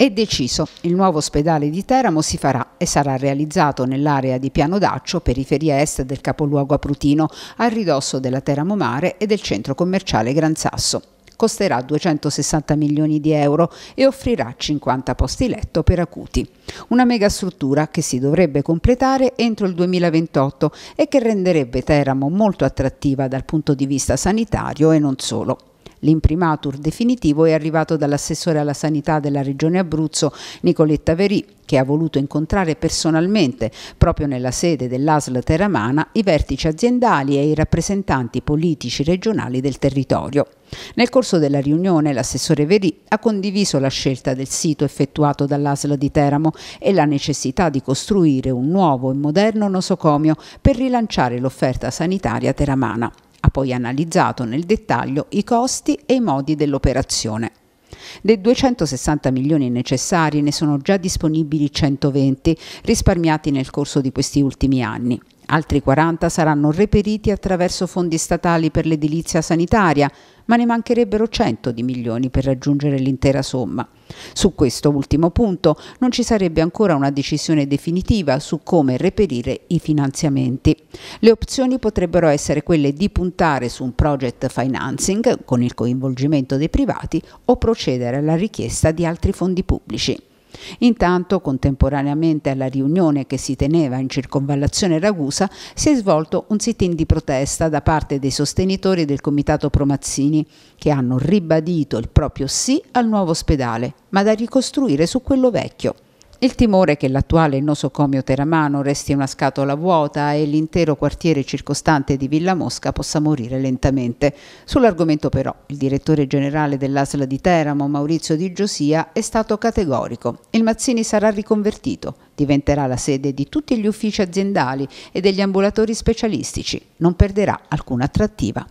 È deciso, il nuovo ospedale di Teramo si farà e sarà realizzato nell'area di Piano Daccio, periferia est del capoluogo Aprutino, a ridosso della Teramo Mare e del centro commerciale Gran Sasso. Costerà 260 milioni di euro e offrirà 50 posti letto per acuti. Una megastruttura che si dovrebbe completare entro il 2028 e che renderebbe Teramo molto attrattiva dal punto di vista sanitario e non solo. L'imprimatur definitivo è arrivato dall'assessore alla sanità della Regione Abruzzo Nicoletta Verì, che ha voluto incontrare personalmente, proprio nella sede dell'ASL Teramana, i vertici aziendali e i rappresentanti politici regionali del territorio. Nel corso della riunione l'assessore Verì ha condiviso la scelta del sito effettuato dall'ASL di Teramo e la necessità di costruire un nuovo e moderno nosocomio per rilanciare l'offerta sanitaria teramana. Ha poi analizzato nel dettaglio i costi e i modi dell'operazione. Dei 260 milioni necessari ne sono già disponibili 120, risparmiati nel corso di questi ultimi anni. Altri 40 saranno reperiti attraverso fondi statali per l'edilizia sanitaria, ma ne mancherebbero 100 di milioni per raggiungere l'intera somma. Su questo ultimo punto non ci sarebbe ancora una decisione definitiva su come reperire i finanziamenti. Le opzioni potrebbero essere quelle di puntare su un project financing con il coinvolgimento dei privati o procedere alla richiesta di altri fondi pubblici. Intanto, contemporaneamente alla riunione che si teneva in circonvallazione Ragusa, si è svolto un sit-in di protesta da parte dei sostenitori del comitato Promazzini, che hanno ribadito il proprio sì al nuovo ospedale, ma da ricostruire su quello vecchio. Il timore che l'attuale nosocomio teramano resti una scatola vuota e l'intero quartiere circostante di Villa Mosca possa morire lentamente. Sull'argomento però il direttore generale dell'ASL di Teramo, Maurizio Di Giosia, è stato categorico. Il Mazzini sarà riconvertito, diventerà la sede di tutti gli uffici aziendali e degli ambulatori specialistici, non perderà alcuna attrattiva.